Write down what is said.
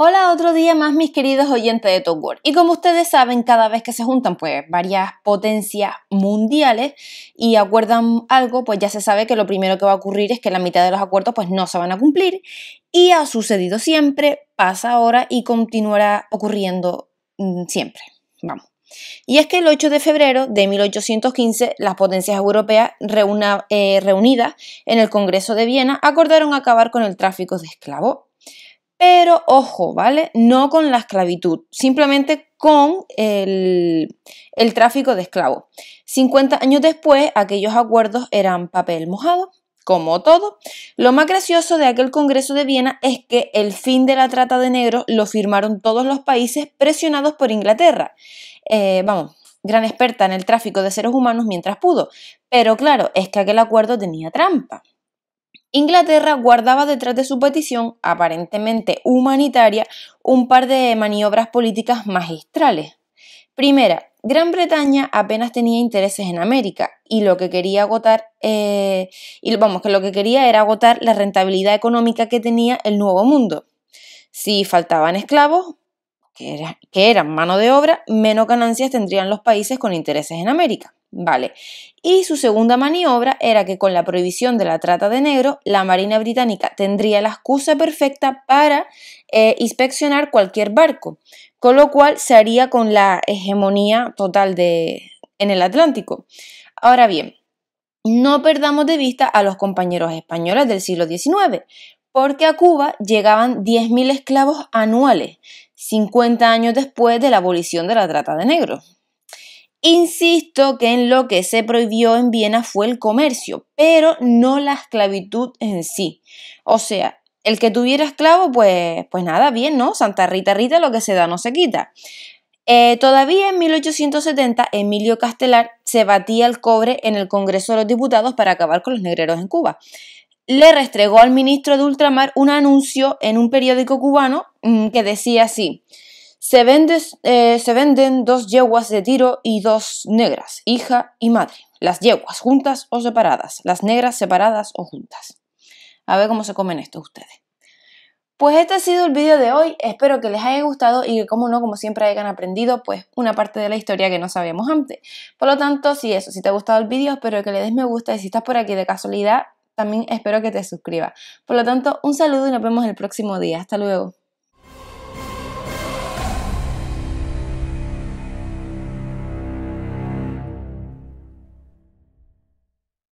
Hola, otro día más mis queridos oyentes de Top World. Y como ustedes saben, cada vez que se juntan pues varias potencias mundiales y acuerdan algo, pues ya se sabe que lo primero que va a ocurrir es que la mitad de los acuerdos pues no se van a cumplir y ha sucedido siempre, pasa ahora y continuará ocurriendo mm, siempre. Vamos. Y es que el 8 de febrero de 1815 las potencias europeas eh, reunidas en el Congreso de Viena acordaron acabar con el tráfico de esclavos pero ojo, ¿vale? No con la esclavitud, simplemente con el, tráfico de esclavos. 50 años después, aquellos acuerdos eran papel mojado, como todo. Lo más gracioso de aquel Congreso de Viena es que el fin de la trata de negros lo firmaron todos los países presionados por Inglaterra. Eh, vamos, gran experta en el tráfico de seres humanos mientras pudo. Pero claro, es que aquel acuerdo tenía trampa. Inglaterra guardaba detrás de su petición, aparentemente humanitaria, un par de maniobras políticas magistrales. Primera, Gran Bretaña apenas tenía intereses en América y lo que quería agotar, eh, vamos, que lo que quería era agotar la rentabilidad económica que tenía el Nuevo Mundo. Si faltaban esclavos, que eran mano de obra, menos ganancias tendrían los países con intereses en América. Vale. Y su segunda maniobra era que con la prohibición de la trata de negro, la Marina Británica tendría la excusa perfecta para eh, inspeccionar cualquier barco, con lo cual se haría con la hegemonía total en el Atlántico. Ahora bien, no perdamos de vista a los compañeros españoles del siglo XIX, porque a Cuba llegaban 10.000 esclavos anuales, 50 años después de la abolición de la trata de negros. Insisto que en lo que se prohibió en Viena fue el comercio, pero no la esclavitud en sí. O sea, el que tuviera esclavo, pues, pues nada, bien, ¿no? Santa Rita Rita, lo que se da no se quita. Eh, todavía en 1870, Emilio Castelar se batía el cobre en el Congreso de los Diputados para acabar con los negreros en Cuba. Le restregó al ministro de Ultramar un anuncio en un periódico cubano mm, que decía así, eh, se, venden dos yeguas de tiro y dos negras, hija y madre. Las yeguas, juntas o separadas. Las negras, separadas o juntas. A ver cómo se comen esto ustedes. Pues este ha sido el vídeo de hoy, espero que les haya gustado y que como no, como siempre hayan aprendido pues una parte de la historia que no sabíamos antes. Por lo tanto, si eso, si te ha gustado el vídeo, espero que le des me gusta y si estás por aquí de casualidad, también espero que te suscribas. Por lo tanto, un saludo y nos vemos el próximo día. Hasta luego.